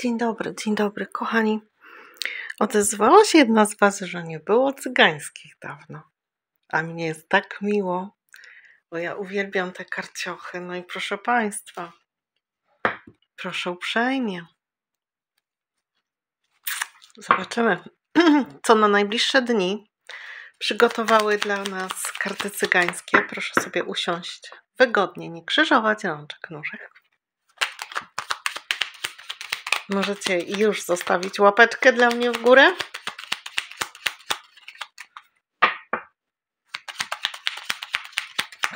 Dzień dobry, dzień dobry, kochani. Odezwała się jedna z Was, że nie było cygańskich dawno. A mnie jest tak miło, bo ja uwielbiam te karciochy. No i proszę Państwa, proszę uprzejmie. Zobaczymy, co na najbliższe dni przygotowały dla nas karty cygańskie. Proszę sobie usiąść wygodnie, nie krzyżować rączek, nóżek. Możecie już zostawić łapeczkę dla mnie w górę.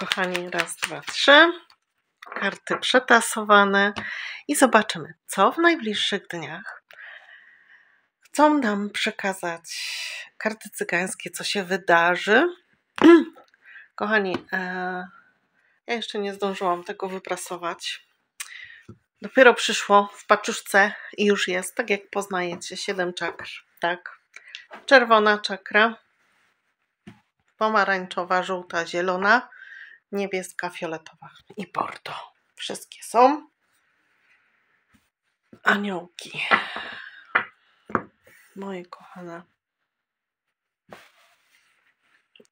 Kochani, raz, dwa, trzy. Karty przetasowane i zobaczymy, co w najbliższych dniach chcą nam przekazać karty cygańskie, co się wydarzy. Kochani, e, ja jeszcze nie zdążyłam tego wyprasować. Dopiero przyszło w paczuszce i już jest, tak jak poznajecie, siedem czakr, tak? Czerwona czakra, pomarańczowa, żółta, zielona, niebieska, fioletowa i bordo. Wszystkie są aniołki. Moje kochane.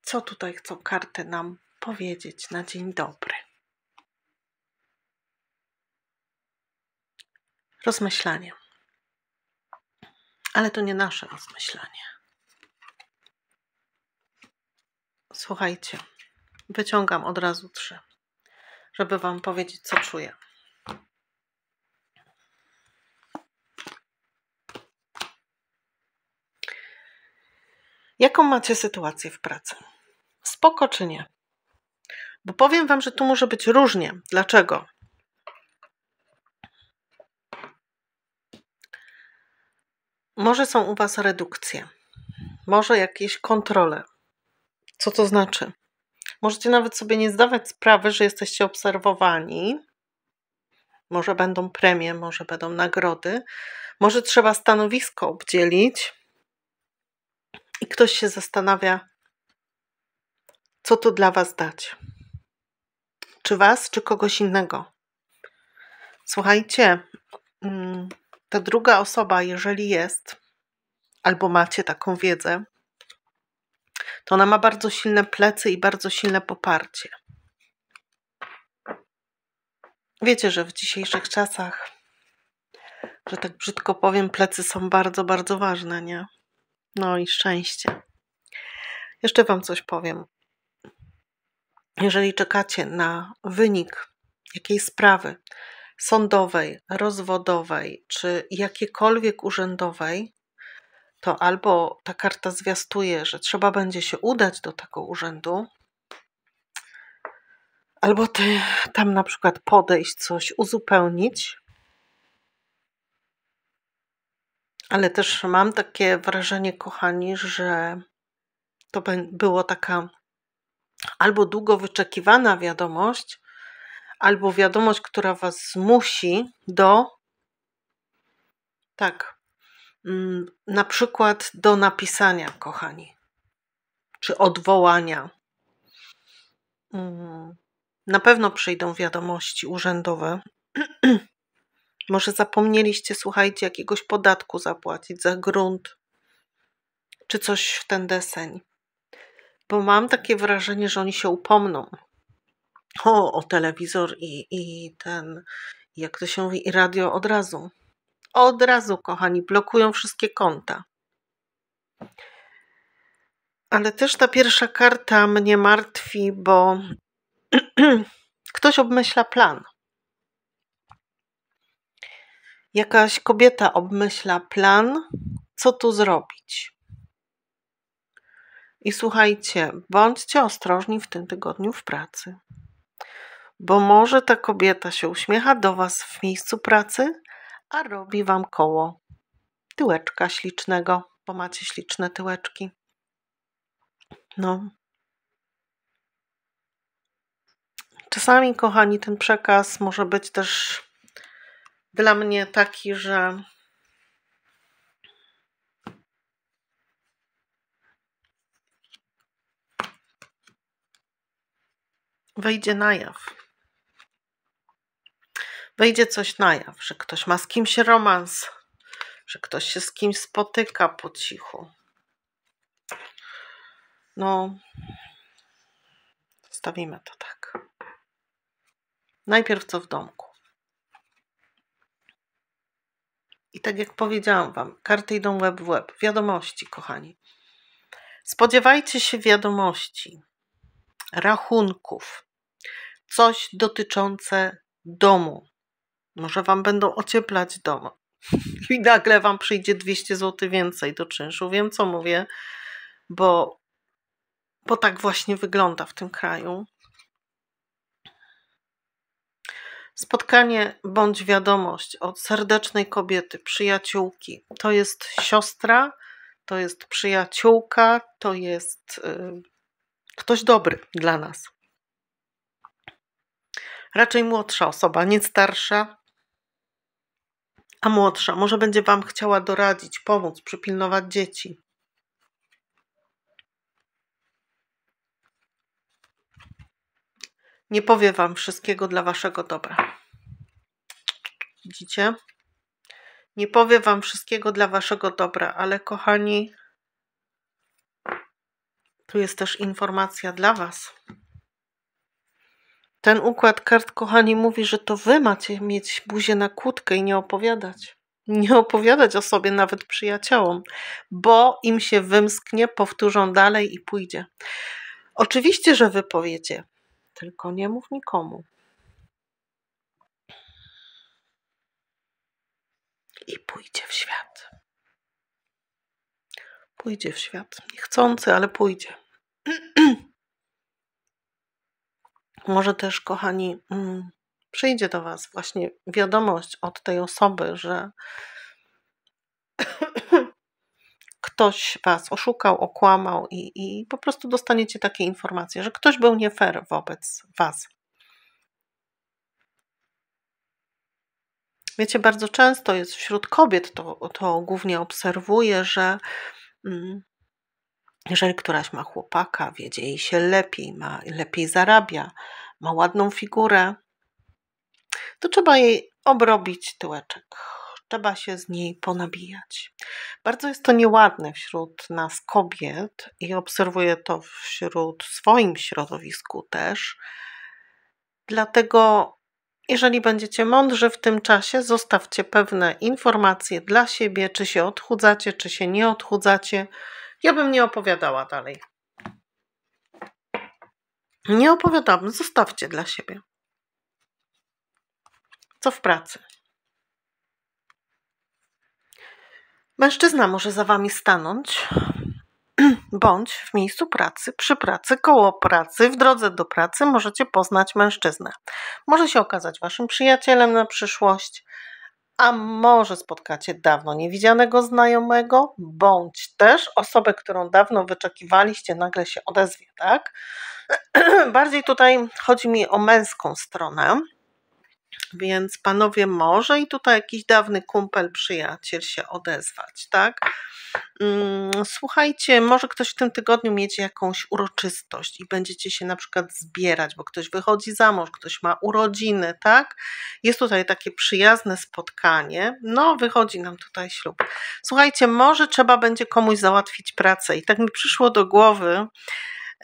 Co tutaj chcą karty nam powiedzieć na dzień dobry? rozmyślanie. Ale to nie nasze rozmyślanie. Słuchajcie, wyciągam od razu trzy, żeby Wam powiedzieć, co czuję. Jaką macie sytuację w pracy? Spoko czy nie? Bo powiem Wam, że tu może być różnie. Dlaczego? Może są u Was redukcje, może jakieś kontrole. Co to znaczy? Możecie nawet sobie nie zdawać sprawy, że jesteście obserwowani. Może będą premie, może będą nagrody, może trzeba stanowisko obdzielić i ktoś się zastanawia, co tu dla Was dać. Czy Was, czy kogoś innego. Słuchajcie, mm, ta druga osoba, jeżeli jest, albo macie taką wiedzę, to ona ma bardzo silne plecy i bardzo silne poparcie. Wiecie, że w dzisiejszych czasach, że tak brzydko powiem, plecy są bardzo, bardzo ważne, nie? No i szczęście. Jeszcze Wam coś powiem. Jeżeli czekacie na wynik jakiejś sprawy, sądowej, rozwodowej czy jakiejkolwiek urzędowej, to albo ta karta zwiastuje, że trzeba będzie się udać do tego urzędu, albo ty tam na przykład podejść, coś uzupełnić. Ale też mam takie wrażenie, kochani, że to było taka albo długo wyczekiwana wiadomość, albo wiadomość, która Was zmusi do tak, mm, na przykład do napisania, kochani, czy odwołania. Mm, na pewno przyjdą wiadomości urzędowe. Może zapomnieliście, słuchajcie, jakiegoś podatku zapłacić za grunt, czy coś w ten deseń. Bo mam takie wrażenie, że oni się upomną, o, o telewizor i, i ten, jak to się mówi, i radio od razu. Od razu, kochani, blokują wszystkie konta. Ale też ta pierwsza karta mnie martwi, bo ktoś obmyśla plan. Jakaś kobieta obmyśla plan, co tu zrobić. I słuchajcie, bądźcie ostrożni w tym tygodniu w pracy bo może ta kobieta się uśmiecha do Was w miejscu pracy, a robi Wam koło tyłeczka ślicznego, bo macie śliczne tyłeczki. No. Czasami, kochani, ten przekaz może być też dla mnie taki, że wejdzie na jaw wyjdzie coś na jaw, że ktoś ma z kimś romans, że ktoś się z kimś spotyka po cichu. No, stawimy to tak. Najpierw co w domku. I tak jak powiedziałam Wam, karty idą łeb w łeb. Wiadomości, kochani. Spodziewajcie się wiadomości, rachunków, coś dotyczące domu, może wam będą ocieplać dom. I nagle wam przyjdzie 200 zł więcej do czynszu. Wiem, co mówię, bo, bo tak właśnie wygląda w tym kraju. Spotkanie bądź wiadomość od serdecznej kobiety, przyjaciółki. To jest siostra, to jest przyjaciółka, to jest yy, ktoś dobry dla nas. Raczej młodsza osoba, nie starsza, a młodsza może będzie Wam chciała doradzić, pomóc, przypilnować dzieci. Nie powie Wam wszystkiego dla Waszego dobra. Widzicie? Nie powie Wam wszystkiego dla Waszego dobra, ale kochani, tu jest też informacja dla Was. Ten układ kart, kochani, mówi, że to wy macie mieć buzię na kłódkę i nie opowiadać. Nie opowiadać o sobie nawet przyjaciołom, bo im się wymsknie, powtórzą dalej i pójdzie. Oczywiście, że wy powiecie, tylko nie mów nikomu. I pójdzie w świat. Pójdzie w świat. Niechcący, ale pójdzie. Może też, kochani, mm, przyjdzie do Was właśnie wiadomość od tej osoby, że ktoś Was oszukał, okłamał i, i po prostu dostaniecie takie informacje, że ktoś był nie fair wobec Was. Wiecie, bardzo często jest wśród kobiet, to, to głównie obserwuję, że mm, jeżeli któraś ma chłopaka, wiedzie jej się lepiej, ma, lepiej zarabia, ma ładną figurę, to trzeba jej obrobić tyłeczek. Trzeba się z niej ponabijać. Bardzo jest to nieładne wśród nas kobiet i obserwuję to wśród swoim środowisku też. Dlatego, jeżeli będziecie mądrzy w tym czasie, zostawcie pewne informacje dla siebie, czy się odchudzacie, czy się nie odchudzacie ja bym nie opowiadała dalej. Nie opowiadam, zostawcie dla siebie. Co w pracy? Mężczyzna może za wami stanąć, bądź w miejscu pracy, przy pracy, koło pracy, w drodze do pracy możecie poznać mężczyznę. Może się okazać waszym przyjacielem na przyszłość, a może spotkacie dawno niewidzianego znajomego, bądź też osobę, którą dawno wyczekiwaliście, nagle się odezwie, tak? Bardziej tutaj chodzi mi o męską stronę. Więc panowie, może i tutaj jakiś dawny kumpel, przyjaciel się odezwać, tak? Mm, słuchajcie, może ktoś w tym tygodniu mieć jakąś uroczystość i będziecie się na przykład zbierać, bo ktoś wychodzi za mąż, ktoś ma urodziny, tak? Jest tutaj takie przyjazne spotkanie. No, wychodzi nam tutaj ślub. Słuchajcie, może trzeba będzie komuś załatwić pracę. I tak mi przyszło do głowy,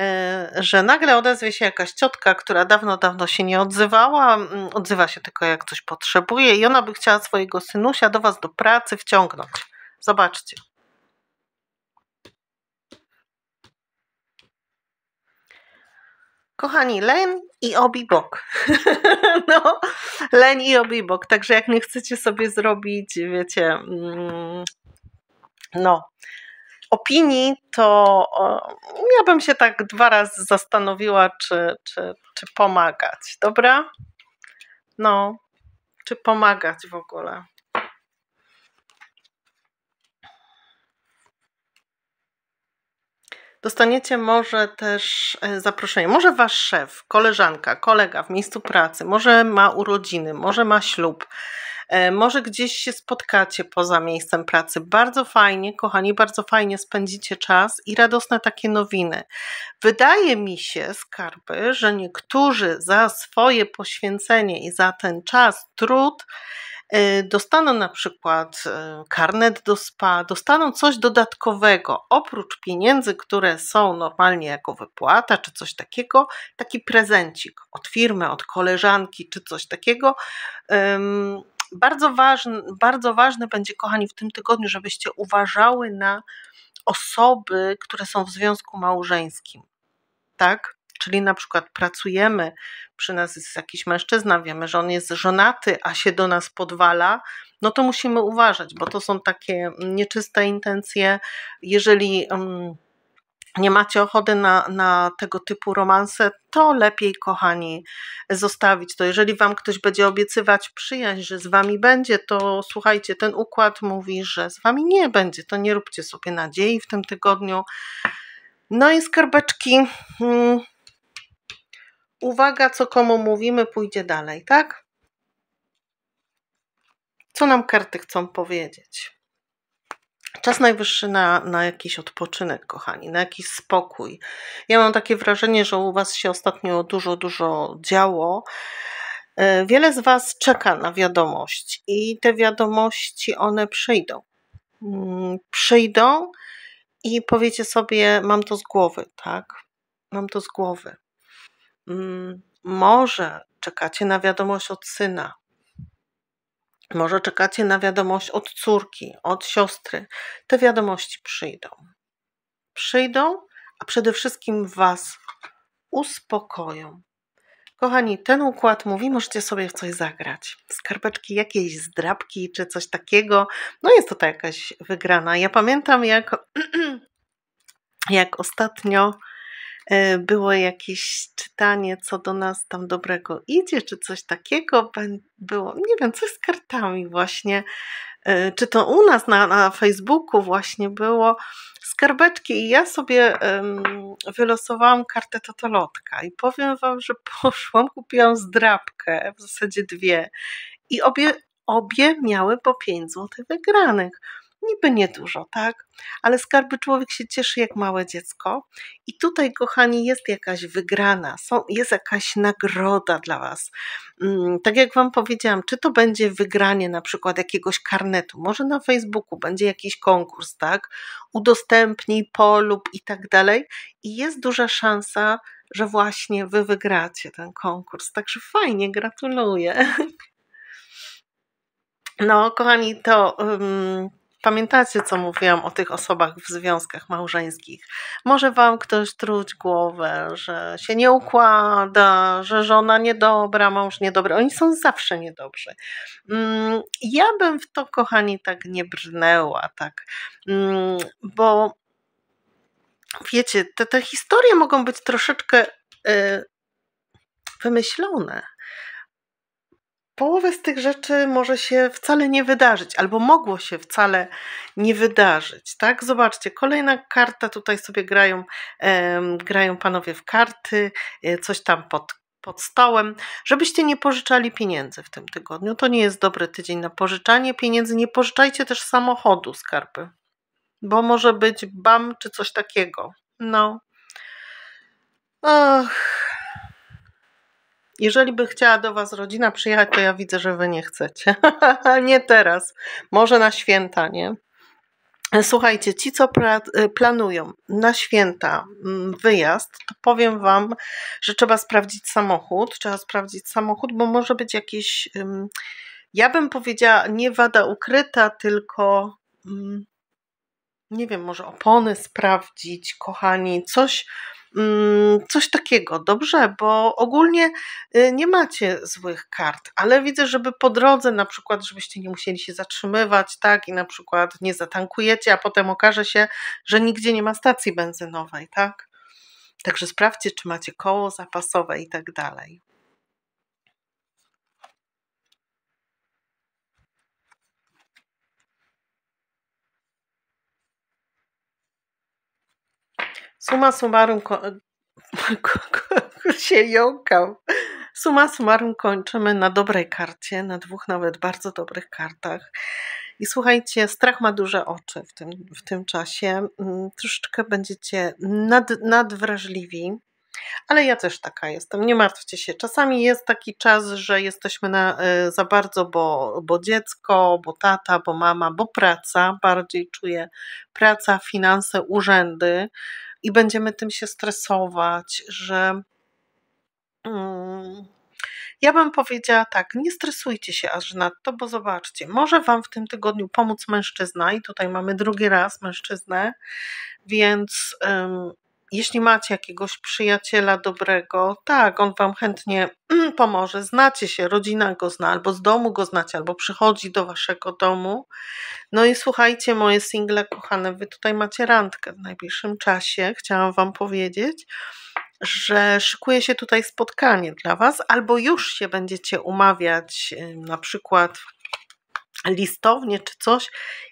E, że nagle odezwie się jakaś ciotka, która dawno, dawno się nie odzywała, odzywa się tylko jak coś potrzebuje i ona by chciała swojego synusia do was do pracy wciągnąć. Zobaczcie. Kochani, len i bok. no, len i Obi-Bok, Także jak nie chcecie sobie zrobić, wiecie, mm, no, opinii, to ja bym się tak dwa razy zastanowiła, czy, czy, czy pomagać, dobra? No, czy pomagać w ogóle. Dostaniecie może też e, zaproszenie. Może wasz szef, koleżanka, kolega w miejscu pracy, może ma urodziny, może ma ślub E, może gdzieś się spotkacie poza miejscem pracy. Bardzo fajnie, kochani, bardzo fajnie spędzicie czas i radosne takie nowiny. Wydaje mi się, skarby, że niektórzy za swoje poświęcenie i za ten czas, trud, E, dostaną na przykład e, karnet do spa, dostaną coś dodatkowego oprócz pieniędzy, które są normalnie jako wypłata czy coś takiego, taki prezencik od firmy, od koleżanki czy coś takiego. Bardzo ważny, bardzo ważne będzie, kochani, w tym tygodniu, żebyście uważały na osoby, które są w związku małżeńskim. Tak? Czyli na przykład pracujemy, przy nas jest jakiś mężczyzna, wiemy, że on jest żonaty, a się do nas podwala, no to musimy uważać, bo to są takie nieczyste intencje. Jeżeli. Um, nie macie ochoty na, na tego typu romanse, to lepiej, kochani, zostawić to. Jeżeli wam ktoś będzie obiecywać przyjaźń, że z wami będzie, to słuchajcie, ten układ mówi, że z wami nie będzie. To nie róbcie sobie nadziei w tym tygodniu. No i skarbeczki. Hmm uwaga, co komu mówimy, pójdzie dalej, tak? Co nam karty chcą powiedzieć? Czas najwyższy na, na jakiś odpoczynek, kochani, na jakiś spokój. Ja mam takie wrażenie, że u Was się ostatnio dużo, dużo działo. E, wiele z Was czeka na wiadomość i te wiadomości one przyjdą. Mm, przyjdą i powiecie sobie, mam to z głowy, tak? Mam to z głowy. Mm, może czekacie na wiadomość od syna, może czekacie na wiadomość od córki, od siostry. Te wiadomości przyjdą. Przyjdą, a przede wszystkim Was uspokoją. Kochani, ten układ mówi, możecie sobie w coś zagrać. Skarpeczki jakieś, zdrabki czy coś takiego. No jest to ta jakaś wygrana. Ja pamiętam, jak, jak ostatnio E, było jakieś czytanie, co do nas tam dobrego idzie, czy coś takiego było, nie wiem, co z kartami właśnie, e, czy to u nas na, na Facebooku właśnie było skarbeczki i ja sobie um, wylosowałam kartę totolotka i powiem Wam, że poszłam, kupiłam zdrabkę, w zasadzie dwie i obie, obie miały po 5 zł wygranych niby niedużo, tak? Ale skarby człowiek się cieszy jak małe dziecko. I tutaj, kochani, jest jakaś wygrana, są, jest jakaś nagroda dla Was. Mm, tak jak Wam powiedziałam, czy to będzie wygranie na przykład jakiegoś karnetu, może na Facebooku będzie jakiś konkurs, tak? Udostępnij, polub i tak dalej. I jest duża szansa, że właśnie Wy wygracie ten konkurs. Także fajnie, gratuluję. No, kochani, to Pamiętacie, co mówiłam o tych osobach w związkach małżeńskich? Może wam ktoś truć głowę, że się nie układa, że żona niedobra, mąż niedobry. Oni są zawsze niedobrzy. Mm, ja bym w to, kochani, tak nie brnęła, tak, mm, bo wiecie, te, te historie mogą być troszeczkę y, wymyślone połowę z tych rzeczy może się wcale nie wydarzyć, albo mogło się wcale nie wydarzyć. Tak, zobaczcie, kolejna karta, tutaj sobie grają, grają panowie w karty, e, coś tam pod pod stołem, żebyście nie pożyczali pieniędzy w tym tygodniu. To nie jest dobry tydzień na pożyczanie pieniędzy. Nie pożyczajcie też samochodu skarpy, bo może być bam czy coś takiego. No. Och. Jeżeli by chciała do Was rodzina przyjechać, to ja widzę, że Wy nie chcecie. nie teraz. Może na święta, nie? Słuchajcie, ci co y, planują na święta mm, wyjazd, to powiem Wam, że trzeba sprawdzić samochód. Trzeba sprawdzić samochód, bo może być jakiś, ja bym powiedziała, nie wada ukryta, tylko mm, nie wiem, może opony sprawdzić, kochani, coś, mm, coś takiego, dobrze, bo ogólnie y, nie macie złych kart, ale widzę, żeby po drodze na przykład, żebyście nie musieli się zatrzymywać, tak, i na przykład nie zatankujecie, a potem okaże się, że nigdzie nie ma stacji benzynowej, tak? Także sprawdźcie, czy macie koło zapasowe i tak dalej. Suma summarum się jąkał. Suma summarum kończymy na dobrej karcie, na dwóch nawet bardzo dobrych kartach. I słuchajcie, strach ma duże oczy w tym, w tym czasie. Mm, troszeczkę będziecie nad, nadwrażliwi, ale ja też taka jestem, nie martwcie się. Czasami jest taki czas, że jesteśmy na, e, za bardzo, bo, bo dziecko, bo tata, bo mama, bo praca, bardziej czuję praca, finanse, urzędy, i będziemy tym się stresować, że mm, ja bym powiedziała tak, nie stresujcie się aż to, bo zobaczcie, może Wam w tym tygodniu pomóc mężczyzna, i tutaj mamy drugi raz mężczyznę, więc jeśli macie jakiegoś przyjaciela dobrego, tak, on wam chętnie pomoże. Znacie się, rodzina go zna, albo z domu go znacie, albo przychodzi do waszego domu. No i słuchajcie, moje single kochane, wy tutaj macie randkę w najbliższym czasie. Chciałam wam powiedzieć, że szykuje się tutaj spotkanie dla was, albo już się będziecie umawiać na przykład w listownie czy coś.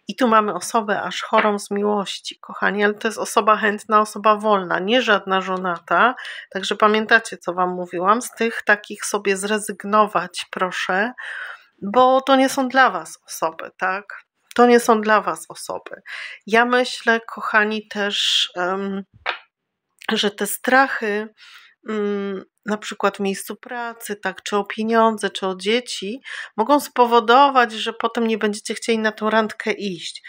I tu mamy osobę aż chorą z miłości, kochani, ale to jest osoba chętna, osoba wolna, nie żadna żonata. Także pamiętacie, co Wam mówiłam, z tych takich sobie zrezygnować, proszę, bo to nie są dla Was osoby, tak? To nie są dla Was osoby. Ja myślę, kochani, też, um, że te strachy Mm, na przykład w miejscu pracy, tak, czy o pieniądze, czy o dzieci, mogą spowodować, że potem nie będziecie chcieli na tą randkę iść.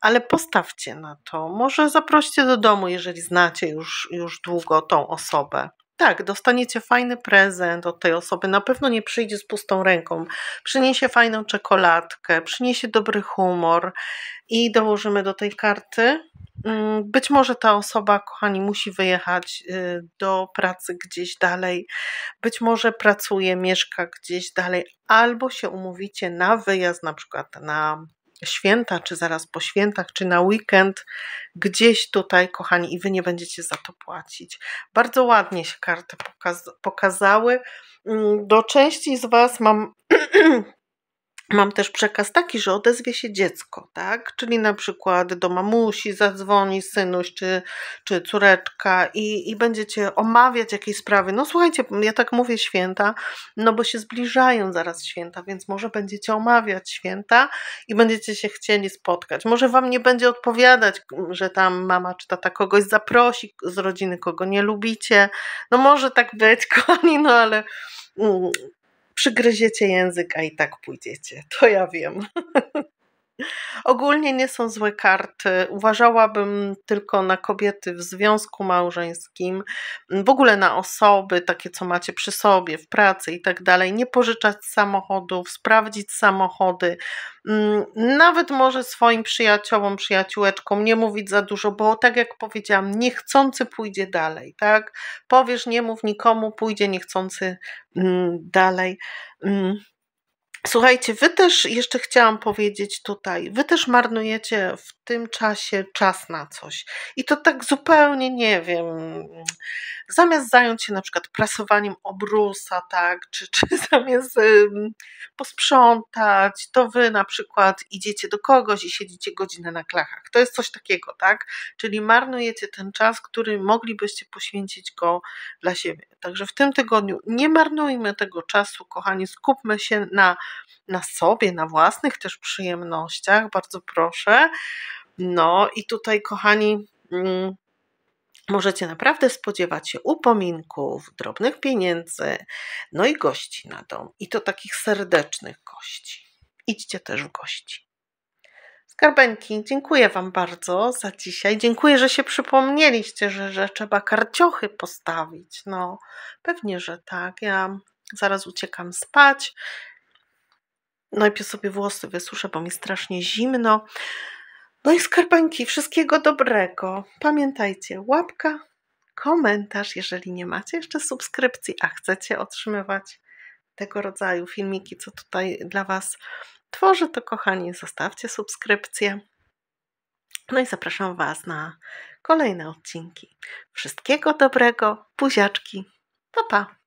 Ale postawcie na to. Może zaproście do domu, jeżeli znacie już, już długo tą osobę. Tak, dostaniecie fajny prezent od tej osoby. Na pewno nie przyjdzie z pustą ręką. Przyniesie fajną czekoladkę, przyniesie dobry humor i dołożymy do tej karty Mm, być może ta osoba, kochani, musi wyjechać y, do pracy gdzieś dalej, być może pracuje, mieszka gdzieś dalej, albo się umówicie na wyjazd, na przykład na święta, czy zaraz po świętach, czy na weekend, gdzieś tutaj, kochani, i wy nie będziecie za to płacić. Bardzo ładnie się karty pokazały. Mm, do części z Was mam mam też przekaz taki, że odezwie się dziecko, tak? Czyli na przykład do mamusi zadzwoni synuś czy, czy córeczka i, i będziecie omawiać jakieś sprawy. No słuchajcie, ja tak mówię święta, no bo się zbliżają zaraz święta, więc może będziecie omawiać święta i będziecie się chcieli spotkać. Może wam nie będzie odpowiadać, że tam mama czy tata kogoś zaprosi z rodziny, kogo nie lubicie. No może tak być, kochani, no ale mm, przygryziecie język, a i tak pójdziecie. To ja wiem. Ogólnie nie są złe karty. Uważałabym tylko na kobiety w związku małżeńskim, w ogóle na osoby takie, co macie przy sobie, w pracy i tak dalej. Nie pożyczać samochodów, sprawdzić samochody. Mm, nawet może swoim przyjaciołom, przyjaciółeczkom nie mówić za dużo, bo tak jak powiedziałam, niechcący pójdzie dalej, tak? Powiesz, nie mów nikomu, pójdzie niechcący mm, dalej. Mm. Słuchajcie, wy też jeszcze chciałam powiedzieć tutaj, wy też marnujecie w tym czasie czas na coś. I to tak zupełnie nie wiem. Zamiast zająć się na przykład prasowaniem obrusa, tak, czy, czy zamiast posprzątać, to wy na przykład idziecie do kogoś i siedzicie godzinę na klachach. To jest coś takiego, tak? Czyli marnujecie ten czas, który moglibyście poświęcić go dla siebie. Także w tym tygodniu nie marnujmy tego czasu, kochani, skupmy się na, na sobie, na własnych też przyjemnościach, bardzo proszę. No i tutaj, kochani, mm, możecie naprawdę spodziewać się upominków, drobnych pieniędzy, no i gości na dom. I to takich serdecznych gości. Idźcie też w gości. Skarbenki, dziękuję Wam bardzo za dzisiaj. Dziękuję, że się przypomnieliście, że, że trzeba karciochy postawić. No, pewnie, że tak. Ja zaraz uciekam spać. Najpierw sobie włosy wysuszę, bo mi strasznie zimno. No i skarpanki, wszystkiego dobrego. Pamiętajcie, łapka, komentarz, jeżeli nie macie jeszcze subskrypcji, a chcecie otrzymywać tego rodzaju filmiki, co tutaj dla Was tworzę, to kochani, zostawcie subskrypcję. No i zapraszam Was na kolejne odcinki. Wszystkiego dobrego, buziaczki, pa pa!